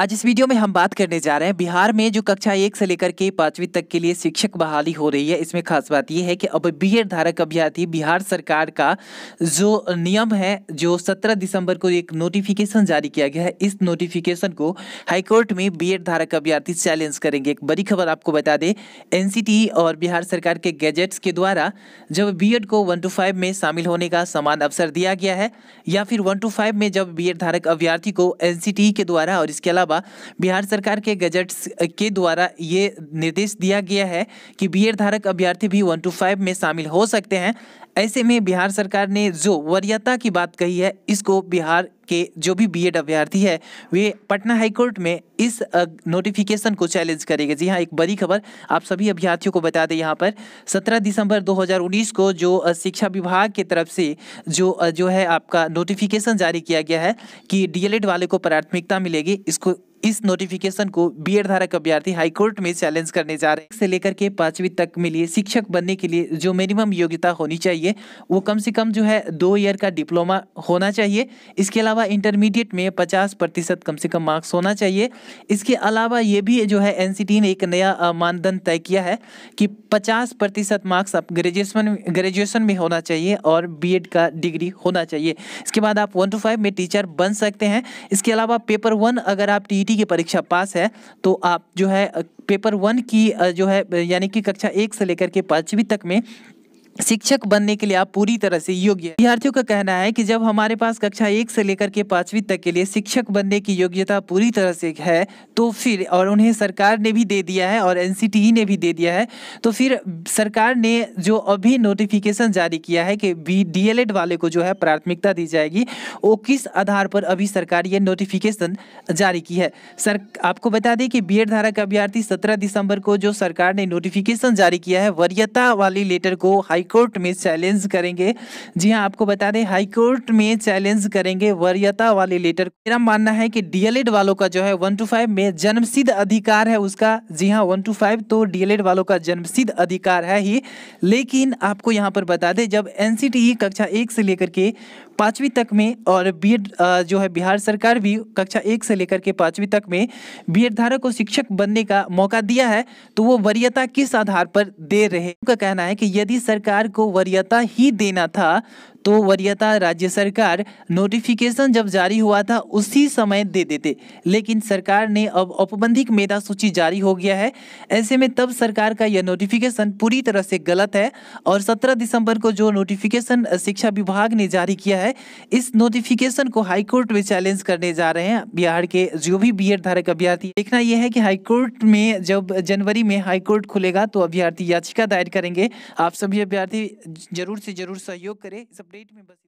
आज इस वीडियो में हम बात करने जा रहे हैं बिहार में जो कक्षा एक से लेकर के पांचवी तक के लिए शिक्षक बहाली हो रही है इसमें खास बात यह है कि अब बी एड धारक अभ्यर्थी बिहार सरकार का जो नियम है जो 17 दिसंबर को एक नोटिफिकेशन जारी किया गया है इस नोटिफिकेशन को हाईकोर्ट में बी एड धारक अभ्यर्थी चैलेंज करेंगे एक बड़ी खबर आपको बता दें एन और बिहार सरकार के गैजेट्स के द्वारा जब बी को वन टू फाइव में शामिल होने का समान अवसर दिया गया है या फिर वन टू फाइव में जब बी धारक अभ्यर्थी को एन के द्वारा और इसके अलावा अलावा बिहार सरकार के गजट्स के द्वारा ये निर्देश दिया गया है कि बी धारक अभ्यर्थी भी वन टू फाइव में शामिल हो सकते हैं ऐसे में बिहार सरकार ने जो वरीयता की बात कही है इसको बिहार के जो भी एड अभ्यर्थी है वे पटना हाईकोर्ट में इस नोटिफिकेशन को चैलेंज करेंगे जी हाँ एक बड़ी खबर आप सभी अभ्यर्थियों को बता दें यहाँ पर 17 दिसंबर 2019 को जो शिक्षा विभाग की तरफ से जो जो है आपका नोटिफिकेशन जारी किया गया है कि डीएलएड वाले को प्राथमिकता मिलेगी इसको you. इस नोटिफिकेशन को बी एड धारक अभ्यर्थी हाईकोर्ट में चैलेंज करने जा रहे हैं से लेकर के पांचवी तक मिली शिक्षक बनने के लिए जो मिनिमम योग्यता होनी चाहिए वो कम से कम जो है दो ईयर का डिप्लोमा होना चाहिए इसके अलावा इंटरमीडिएट में पचास प्रतिशत कम से कम मार्क्स होना चाहिए इसके अलावा ये भी जो है एन ने एक नया मानदंड तय किया है कि पचास प्रतिशत मार्क्स आप ग्रेजुएशन ग्रेजुएशन में होना चाहिए और बी का डिग्री होना चाहिए इसके बाद आप वन टू फाइव में टीचर बन सकते हैं इसके अलावा पेपर वन अगर आप टी टी की परीक्षा पास है तो आप जो है पेपर वन की जो है यानी कि कक्षा एक से लेकर के पाँचवीं तक में शिक्षक बनने के लिए आप पूरी तरह से योग्य विद्यार्थियों का कहना है कि जब हमारे पास कक्षा एक से लेकर के पांचवी तक के लिए शिक्षक बनने की योग्यता पूरी तरह से है तो फिर और उन्हें सरकार ने भी दे दिया है और एन ने भी दे दिया है तो फिर सरकार ने जो अभी नोटिफिकेशन जारी किया है कि बी डी वाले को जो है प्राथमिकता दी जाएगी वो किस आधार पर अभी सरकार ये नोटिफिकेशन जारी की है सर आपको बता दें कि बी धारा का अभ्यार्थी सत्रह दिसंबर को जो सरकार ने नोटिफिकेशन जारी किया है वरीयता वाली लेटर को हाई हाईकोर्ट में चैलेंज करेंगे जी हाँ आपको बता दें हाईकोर्ट में चैलेंज करेंगे वरीयता वाले लेटर मेरा मानना है कि डीएलएड वालों का जो है वन टू फाइव में जन्म अधिकार है उसका जी हाँ वन टू फाइव तो डीएलएड वालों का जन्म अधिकार है ही लेकिन आपको यहाँ पर बता दें जब एन कक्षा एक से लेकर के पाँचवीं तक में और बी जो है बिहार सरकार भी कक्षा एक से लेकर के पाँचवीं तक में बी धारक को शिक्षक बनने का मौका दिया है तो वो वरीयता किस आधार पर दे रहे उनका कहना है कि यदि सरकार सरकार को वरीयता ही देना था तो वरीयता राज्य सरकार नोटिफिकेशन जब जारी हुआ था उसी समय दे देते लेकिन सरकार ने अब औपबंधिक मेधा सूची जारी हो गया है ऐसे में तब सरकार का यह नोटिफिकेशन पूरी तरह से गलत है और 17 दिसंबर को जो नोटिफिकेशन शिक्षा विभाग ने जारी किया है इस नोटिफिकेशन को हाईकोर्ट में चैलेंज करने जा रहे हैं बिहार के जो भी बी धारक अभ्यर्थी देखना यह है कि हाईकोर्ट में जब जनवरी में हाईकोर्ट खुलेगा तो अभ्यर्थी याचिका दायर करेंगे आप सभी विद्यार्थी जरूर से जरूर सहयोग करें इस अपडेट में बस